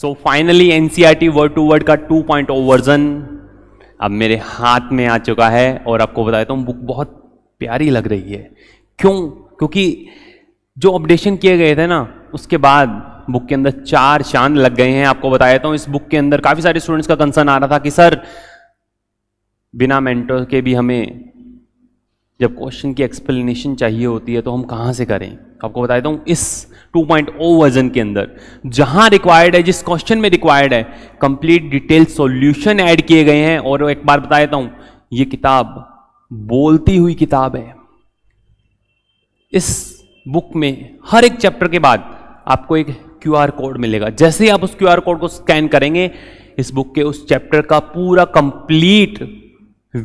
so finally NCERT word to word का two point version अब मेरे हाथ में आ चुका है और आपको बता देता हूँ बुक बहुत प्यारी लग रही है क्यों क्योंकि जो अपडेशन किए गए थे ना उसके बाद बुक के अंदर चार चांद लग गए हैं आपको बता देता हूँ इस बुक के अंदर काफ़ी सारे स्टूडेंट्स का कंसर्न आ रहा था कि सर बिना मेंटर के भी हमें जब क्वेश्चन की एक्सप्लेनेशन चाहिए होती है तो हम कहाँ से करें आपको बता देता हूँ इस 2.0 वर्जन के अंदर जहाँ रिक्वायर्ड है जिस क्वेश्चन में रिक्वायर्ड है कंप्लीट डिटेल सॉल्यूशन ऐड किए गए हैं और एक बार बता देता हूँ ये किताब बोलती हुई किताब है इस बुक में हर एक चैप्टर के बाद आपको एक क्यू कोड मिलेगा जैसे ही आप उस क्यू कोड को स्कैन करेंगे इस बुक के उस चैप्टर का पूरा complete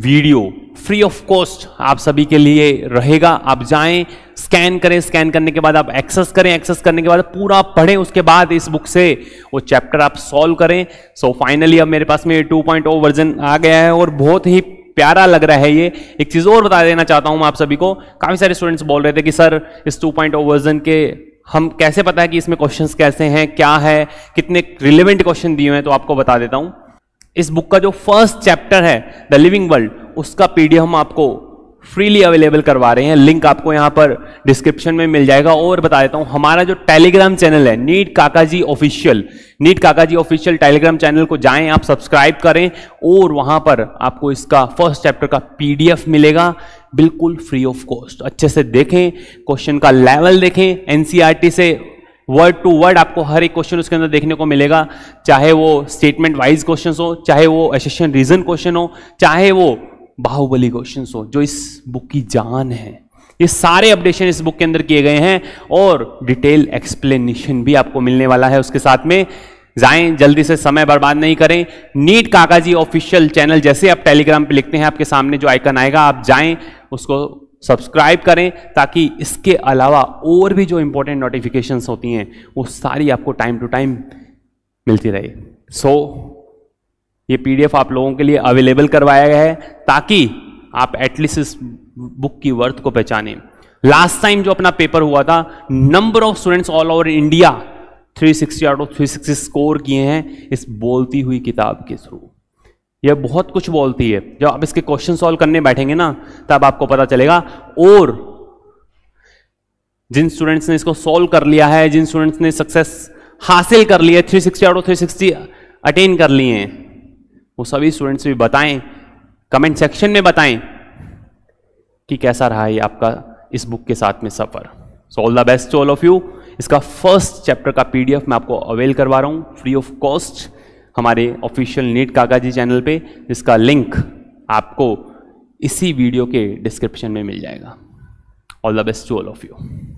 video free of cost आप सभी के लिए रहेगा आप जाएं स्कैन करें स्कैन करने के बाद आप एक्सेस करें एक्सेस करने के बाद पूरा पढ़ें उसके बाद इस बुक से वो चैप्टर आप सॉल्व करें सो so, फाइनली अब मेरे पास में 2.0 वर्जन आ गया है और बहुत ही प्यारा लग रहा है ये एक चीज़ और बता देना चाहता हूँ मैं आप सभी को काफ़ी सारे स्टूडेंट्स बोल रहे थे कि सर इस 2.0 वर्जन के हम कैसे पता है कि इसमें क्वेश्चंस कैसे हैं क्या है कितने रिलेवेंट क्वेश्चन दिए हुए हैं तो आपको बता देता हूँ इस बुक का जो फर्स्ट चैप्टर है द लिविंग वर्ल्ड उसका पीडीएफ हम आपको फ्रीली अवेलेबल करवा रहे हैं लिंक आपको यहाँ पर डिस्क्रिप्शन में मिल जाएगा और बता देता हूँ हमारा जो टेलीग्राम चैनल है नीट काका जी ऑफिशियल नीट काका जी ऑफिशियल टेलीग्राम चैनल को जाएं आप सब्सक्राइब करें और वहाँ पर आपको इसका फर्स्ट चैप्टर का पीडीएफ मिलेगा बिल्कुल फ्री ऑफ कॉस्ट अच्छे से देखें क्वेश्चन का लेवल देखें एनसीईआरटी e से वर्ड टू वर्ड आपको हर एक क्वेश्चन उसके अंदर देखने को मिलेगा चाहे वो स्टेटमेंट वाइज क्वेश्चन हो चाहे वो एसेशन रीजन क्वेश्चन हो चाहे वो बाहुबली क्वेश्चन हो जो इस बुक की जान है ये सारे अपडेशन इस बुक के अंदर किए गए हैं और डिटेल एक्सप्लेनेशन भी आपको मिलने वाला है उसके साथ में जाएं जल्दी से समय बर्बाद नहीं करें नीट काका जी ऑफिशियल चैनल जैसे आप टेलीग्राम पे लिखते हैं आपके सामने जो आइकन आएगा आप जाएं उसको सब्सक्राइब करें ताकि इसके अलावा और भी जो इंपॉर्टेंट नोटिफिकेशंस होती हैं वो सारी आपको टाइम टू टाइम मिलती रहे सो so, ये पीडीएफ आप लोगों के लिए अवेलेबल करवाया गया है ताकि आप एटलीस्ट इस बुक की वर्थ को पहचाने लास्ट टाइम जो अपना पेपर हुआ था number of students all over India 360 out of sixty score किए हैं इस बोलती हुई किताब के थ्रू यह बहुत कुछ बोलती है जब आप इसके क्वेश्चन सॉल्व करने बैठेंगे ना तब आपको पता चलेगा और जिन स्टूडेंट्स ने इसको सॉल्व कर लिया है जिन स्टूडेंट्स ने सक्सेस हासिल कर लिया है sixty out of sixty attain कर लिए हैं वो सभी स्टूडेंट्स भी बताएं कमेंट सेक्शन में बताएं कि कैसा रहा है आपका इस बुक के साथ में सफ़र so all the best to all of you इसका फर्स्ट चैप्टर का पीडीएफ मैं आपको अवेल करवा रहा हूँ फ्री ऑफ कॉस्ट हमारे official NEET Kaka ji channel पे जिसका लिंक आपको इसी वीडियो के डिस्क्रिप्शन में मिल जाएगा all the best to all of you